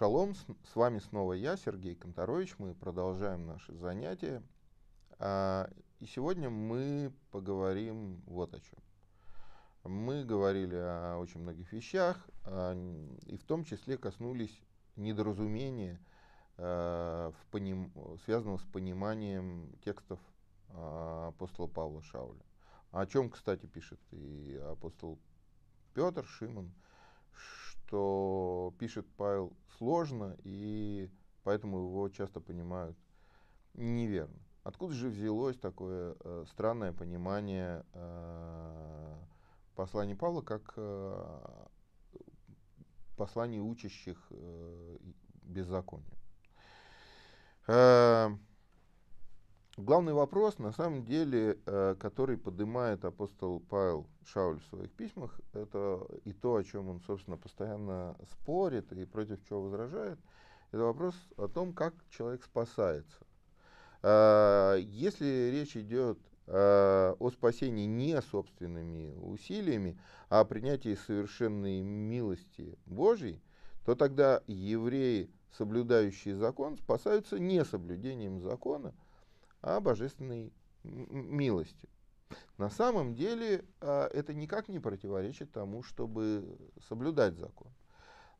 Шалом, с вами снова я, Сергей Конторович. Мы продолжаем наши занятия. А, и сегодня мы поговорим вот о чем. Мы говорили о очень многих вещах, а, и в том числе коснулись недоразумения, а, связанного с пониманием текстов апостола Павла Шауля. О чем, кстати, пишет и апостол Петр Шимон, что пишет Павел сложно, и поэтому его часто понимают неверно. Откуда же взялось такое э, странное понимание э, послания Павла как э, послание учащих э, беззаконию? Э, Главный вопрос, на самом деле, э, который поднимает апостол Павел Шауль в своих письмах, это и то, о чем он, собственно, постоянно спорит и против чего возражает, это вопрос о том, как человек спасается. Э, если речь идет э, о спасении не собственными усилиями, а о принятии совершенной милости Божьей, то тогда евреи, соблюдающие закон, спасаются не соблюдением закона – а божественной милости. На самом деле а, это никак не противоречит тому, чтобы соблюдать закон.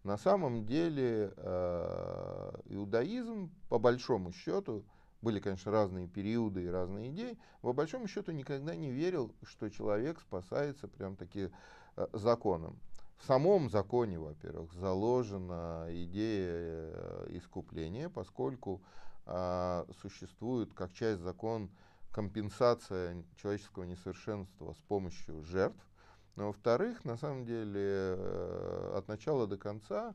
На самом деле а, иудаизм, по большому счету, были, конечно, разные периоды и разные идеи, по большому счету никогда не верил, что человек спасается прям таки а, законом. В самом законе, во-первых, заложена идея э, искупления, поскольку а, существует как часть закон компенсация человеческого несовершенства с помощью жертв. Но, во-вторых, на самом деле, э, от начала до конца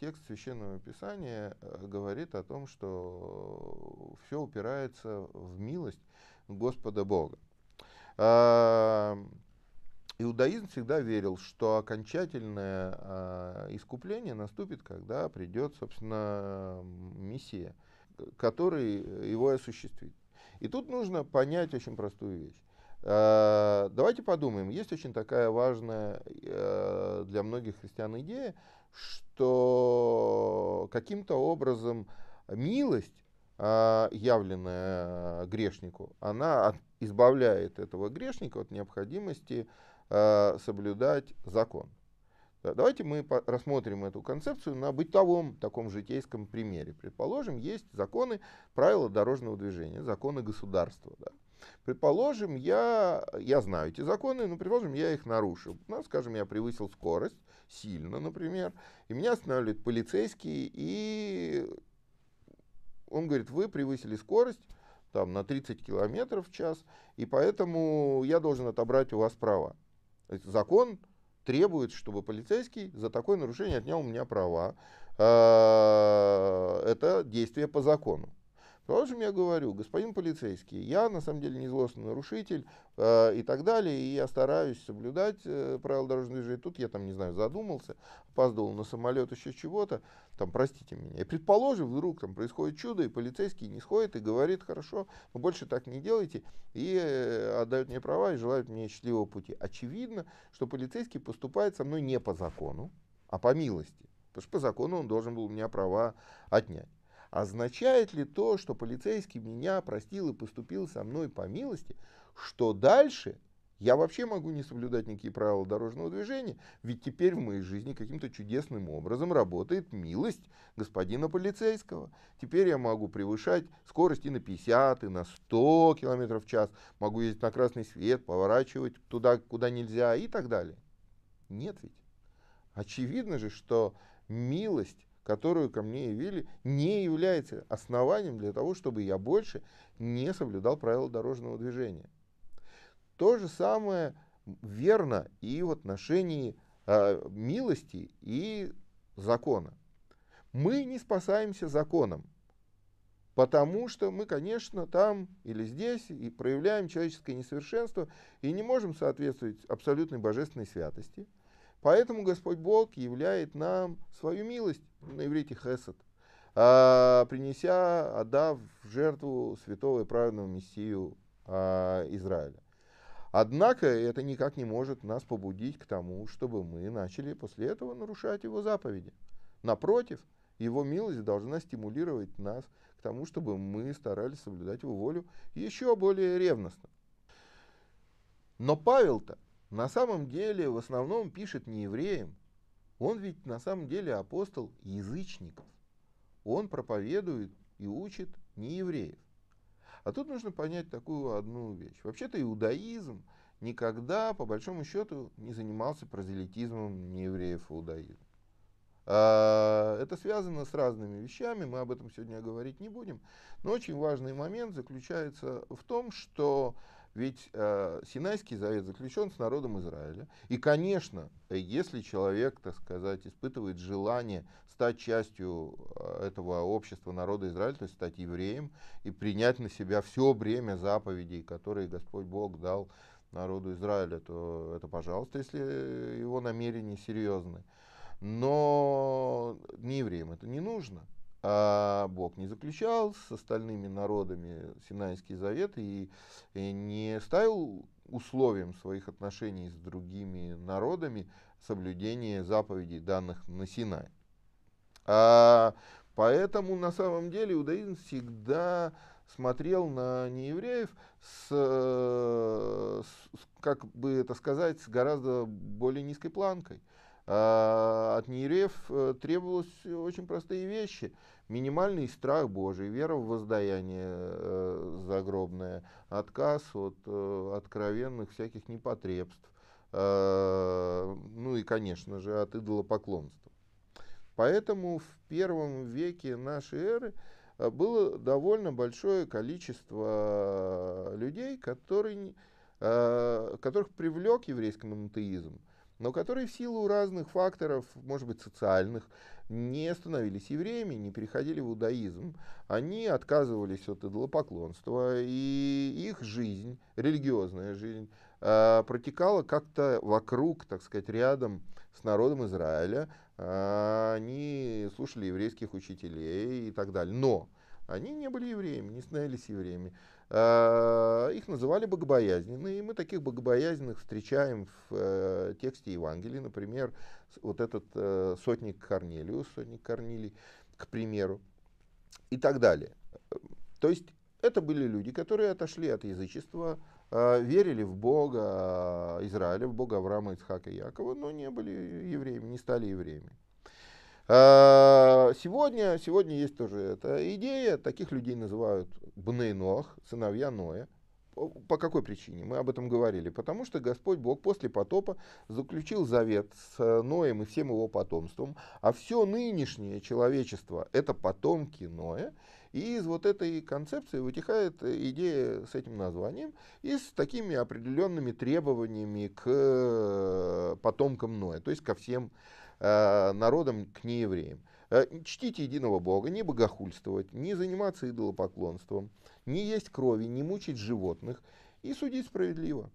текст Священного Писания э, говорит о том, что все упирается в милость Господа Бога. А, иудаизм всегда верил, что окончательное а, искупление наступит, когда придет, собственно, Мессия который э, его осуществит. И тут нужно понять очень простую вещь. А, давайте подумаем. Есть очень такая важная э, для многих христиан идея, что каким-то образом милость, а, явленная э, грешнику, она избавляет этого грешника от необходимости соблюдать закон. Давайте мы рассмотрим эту концепцию на бытовом таком житейском примере. Предположим, есть законы, правила дорожного движения, законы государства. Да? Предположим, я, я знаю эти законы, но, предположим, я их нарушил. Ну, скажем, я превысил скорость сильно, например, и меня останавливает полицейский, и он говорит, вы превысили скорость, там, на 30 километров в час, и поэтому я должен отобрать у вас права. Это есть закон требует, чтобы полицейский за такое нарушение отнял у меня права. Э, это действие по закону. Положим, я говорю, господин полицейский, я на самом деле не злостный нарушитель э, и так далее, и я стараюсь соблюдать э, правила дорожного движения. Тут я там, не знаю, задумался, опаздывал на самолет, еще чего-то, там, простите меня. И предположим, вдруг там происходит чудо, и полицейский не сходит и говорит, хорошо, но больше так не делайте, и э, отдают мне права и желают мне счастливого пути. Очевидно, что полицейский поступает со мной не по закону, а по милости. Потому что по закону он должен был у меня права отнять. Означает ли то, что полицейский меня простил и поступил со мной по милости, что дальше я вообще могу не соблюдать никакие правила дорожного движения, ведь теперь в моей жизни каким-то чудесным образом работает милость господина полицейского. Теперь я могу превышать скорость и на 50, и на 100 км в час, могу ездить на красный свет, поворачивать туда, куда нельзя и так далее. Нет ведь. Очевидно же, что милость которую ко мне явили, не является основанием для того, чтобы я больше не соблюдал правила дорожного движения. То же самое верно и в отношении э, милости и закона. Мы не спасаемся законом, потому что мы, конечно, там или здесь и проявляем человеческое несовершенство и не можем соответствовать абсолютной божественной святости. Поэтому Господь Бог являет нам свою милость на иврите хесед, а, принеся, отдав жертву святого и праведного Мессию а, Израиля. Однако это никак не может нас побудить к тому, чтобы мы начали после этого нарушать его заповеди. Напротив, его милость должна стимулировать нас к тому, чтобы мы старались соблюдать его волю еще более ревностно. Но Павел-то на самом деле в основном пишет не евреям, он ведь на самом деле апостол язычников. Он проповедует и учит не евреев. А тут нужно понять такую одну вещь. Вообще-то иудаизм никогда, по большому счету, не занимался прозелитизмом неевреев и иудаизм. А, это связано с разными вещами, мы об этом сегодня говорить не будем. Но очень важный момент заключается в том, что ведь э, Синайский завет заключен с народом Израиля. И, конечно, если человек, так сказать, испытывает желание стать частью э, этого общества народа Израиля, то есть стать евреем и принять на себя все бремя заповедей, которые Господь Бог дал народу Израиля, то это пожалуйста, если его намерения серьезны. Но не евреям это не нужно а Бог не заключал с остальными народами Синайский завет и, и э, не ставил условием своих отношений с другими народами соблюдение заповедей, данных на Синай. А, поэтому на самом деле иудаизм всегда смотрел на неевреев э, с, с как бы это сказать, с гораздо более низкой планкой. А, от неевреев э, требовалось очень простые вещи – Минимальный страх Божий, вера в воздаяние э, загробное, отказ от э, откровенных всяких непотребств, э, ну и, конечно же, от идолопоклонства. Поэтому в первом веке нашей эры э, было довольно большое количество э, людей, которые, э, которых привлек еврейский монотеизм, но которые в силу разных факторов, может быть, социальных, не становились евреями, не переходили в иудаизм. Они отказывались от идолопоклонства, и их жизнь, религиозная жизнь, а, протекала как-то вокруг, так сказать, рядом с народом Израиля. А, они слушали еврейских учителей и так далее. Но они не были евреями, не становились евреями. А, их называли богобоязненные, и мы таких богобоязненных встречаем в э, тексте Евангелия. Например, вот этот э, сотник Корнелиус, сотник Корнилий, к примеру, и так далее. То есть это были люди, которые отошли от язычества, э, верили в Бога Израиля, в Бога Авраама, Исхака и Якова, но не были евреями, не стали евреями. А, сегодня, сегодня есть тоже эта идея, таких людей называют Бнейноах, сыновья Ноя. По какой причине? Мы об этом говорили. Потому что Господь Бог после потопа заключил завет с э, Ноем и всем его потомством, а все нынешнее человечество — это потомки Ноя, и из вот этой концепции вытекает э, идея с этим названием и с такими определенными требованиями к э, потомкам Ноя, то есть ко всем Э, народом к неевреям. Э, чтите единого Бога, не богохульствовать, не заниматься идолопоклонством, не есть крови, не мучить животных и судить справедливо,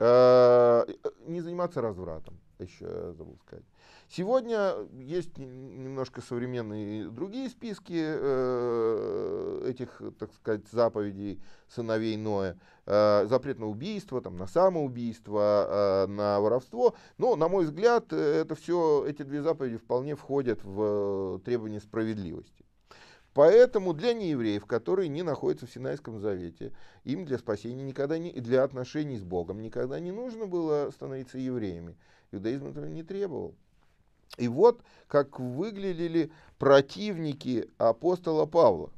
э, не заниматься развратом еще забыл сказать. Сегодня есть немножко современные другие списки э, этих, так сказать, заповедей сыновей Ноя. Э, запрет на убийство, там, на самоубийство, э, на воровство. Но, на мой взгляд, э, это все, эти две заповеди вполне входят в э, требования справедливости. Поэтому для неевреев, которые не находятся в Синайском завете, им для спасения никогда не, для отношений с Богом никогда не нужно было становиться евреями. Иудаизм этого не требовал. И вот как выглядели противники апостола Павла.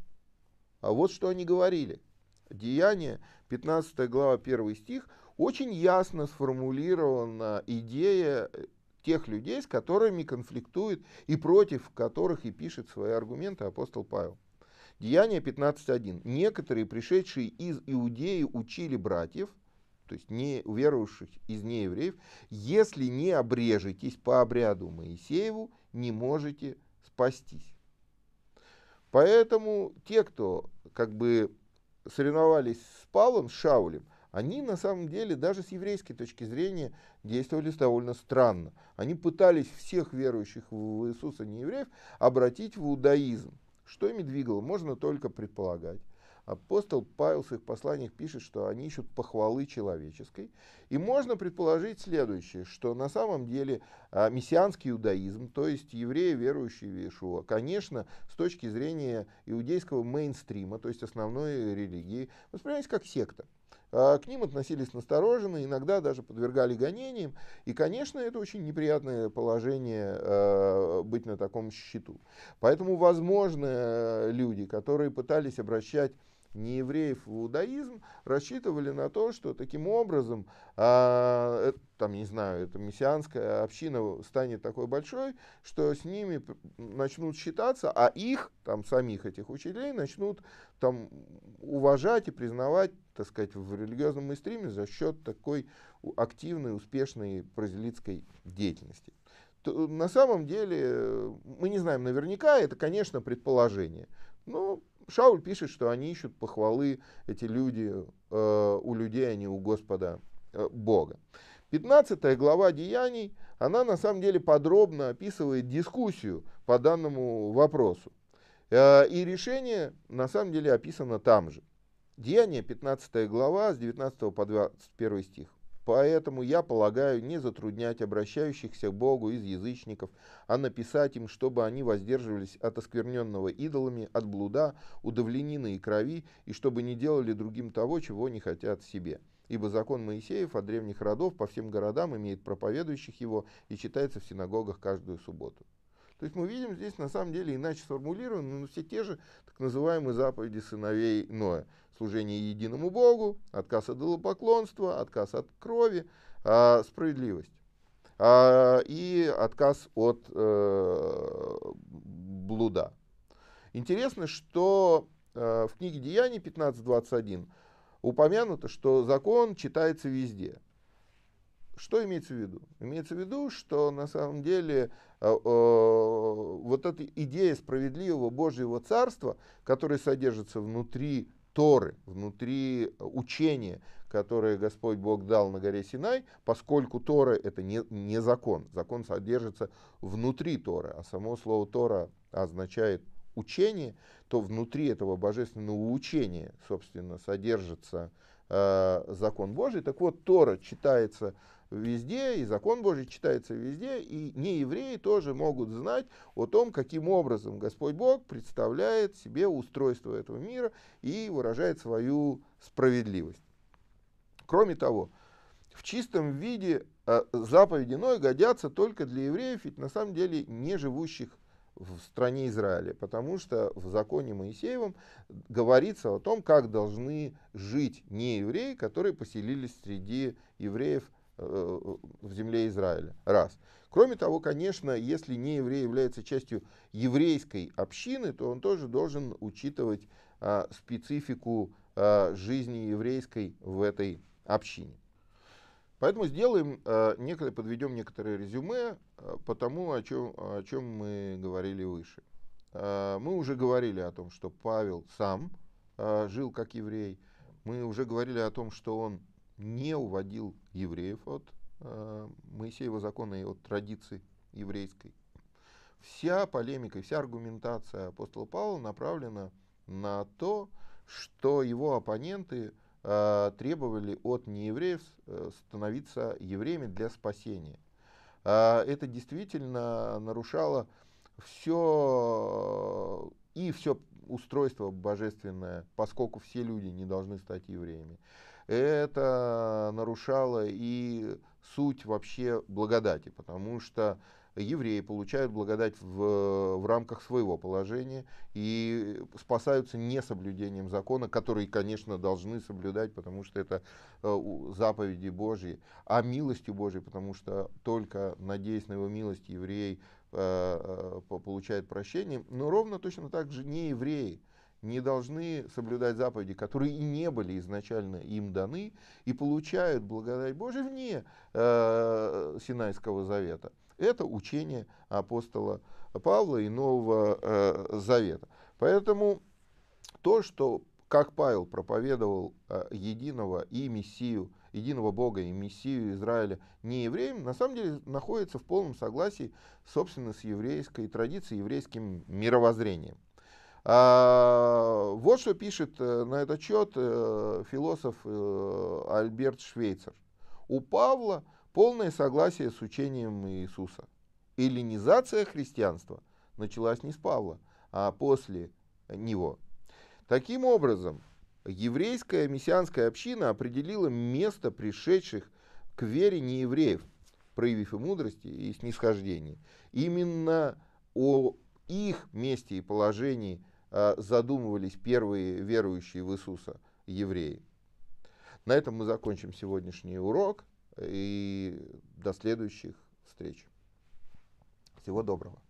А вот что они говорили. Деяние, 15 глава, 1 стих, очень ясно сформулирована идея э, тех людей, с которыми конфликтует и против которых и пишет свои аргументы апостол Павел. Деяние 15.1. Некоторые, пришедшие из Иудеи, учили братьев – то есть не верующих из неевреев, если не обрежетесь по обряду Моисееву, не можете спастись. Поэтому те, кто как бы соревновались с Павлом, с Шаулем, они на самом деле даже с еврейской точки зрения действовали довольно странно. Они пытались всех верующих в Иисуса неевреев обратить в иудаизм. Что ими двигало, можно только предполагать. Апостол Павел в своих посланиях пишет, что они ищут похвалы человеческой. И можно предположить следующее, что на самом деле а, мессианский иудаизм, то есть евреи, верующие в Иешуа, конечно, с точки зрения иудейского мейнстрима, то есть основной религии, воспринимается как секта. А, к ним относились настороженно, иногда даже подвергали гонениям. И, конечно, это очень неприятное положение э, быть на таком счету. Поэтому, возможно, люди, которые пытались обращать неевреев в а иудаизм, рассчитывали на то, что таким образом, а, э, там, не знаю, это мессианская община станет такой большой, что с ними начнут считаться, а их, там, самих этих учителей, начнут там уважать и признавать, так сказать, в религиозном мейстриме за счет такой активной, успешной прозелитской деятельности на самом деле э, мы не знаем наверняка, это, конечно, предположение. Но Шауль пишет, что они ищут похвалы, эти люди, э, у людей, а не у Господа э, Бога. 15 глава Деяний, она на самом деле подробно описывает дискуссию по данному вопросу. Э, и решение на самом деле описано там же. Деяние, 15 глава, с 19 по 21 стих. Поэтому я полагаю не затруднять обращающихся к Богу из язычников, а написать им, чтобы они воздерживались от оскверненного идолами, от блуда, удавленины и крови, и чтобы не делали другим того, чего не хотят себе. Ибо закон Моисеев от древних родов по всем городам имеет проповедующих его и читается в синагогах каждую субботу. То есть мы видим здесь на самом деле иначе сформулированы, но все те же так называемые заповеди сыновей Ноя. Служение единому Богу, отказ от идолопоклонства, отказ от крови, э, справедливость э, и отказ от э, блуда. Интересно, что э, в книге Деяний 15.21 упомянуто, что закон читается везде что имеется в виду? Имеется в виду, что на самом деле э, э, вот эта идея справедливого Божьего Царства, которая содержится внутри Торы, внутри а, учения, которое Господь Бог дал на горе Синай, поскольку Тора это не, не закон, закон содержится внутри Торы, а само слово Тора означает учение, то внутри этого божественного учения, собственно, содержится э, закон Божий. Так вот, Тора читается везде, и закон Божий читается везде, и не евреи тоже могут знать о том, каким образом Господь Бог представляет себе устройство этого мира и выражает свою справедливость. Кроме того, в чистом виде э, заповеди Ноя годятся только для евреев, ведь на самом деле не живущих в стране Израиля, потому что в законе Моисеевом говорится о том, как должны жить неевреи, которые поселились среди евреев э, в земле Израиля. Раз. Кроме того, конечно, если нееврей является частью еврейской общины, то он тоже должен учитывать а, специфику а, жизни еврейской в этой общине. Поэтому сделаем, э, некоторые, подведем некоторые резюме э, по тому, о чем, о чем мы говорили выше. Э, мы уже говорили о том, что Павел сам жил как еврей. Мы уже говорили о том, что он не уводил евреев от Моисеева закона и от традиции еврейской. Вся полемика, вся аргументация апостола Павла направлена на то, что его оппоненты Э, требовали от неевреев э, становиться евреями для спасения. А, это действительно нарушало все и все устройство божественное, поскольку все люди не должны стать евреями. Это нарушало и суть вообще благодати, потому что евреи получают благодать в, э, в рамках своего положения и спасаются не соблюдением закона, который, конечно, должны соблюдать, потому что это э, заповеди Божьи, а милостью Божьей, потому что только надеясь на его милость еврей э, получают прощение, но ровно точно так же не евреи не должны соблюдать заповеди, которые и не были изначально им даны, и получают благодать Божию вне э, Синайского завета. Это учение апостола Павла и Нового э, Завета. Поэтому то, что, как Павел проповедовал э, единого и Мессию, единого Бога и Мессию Израиля не евреям, на самом деле находится в полном согласии, собственно, с еврейской традицией, еврейским мировоззрением. А, вот что пишет э, на этот счет э, философ э, Альберт Швейцер. У Павла полное согласие с учением Иисуса. Эллинизация христианства началась не с Павла, а после него. Таким образом, еврейская мессианская община определила место пришедших к вере неевреев, проявив и мудрости, и снисхождение. Именно о их месте и положении а, задумывались первые верующие в Иисуса евреи. На этом мы закончим сегодняшний урок. И до следующих встреч. Всего доброго.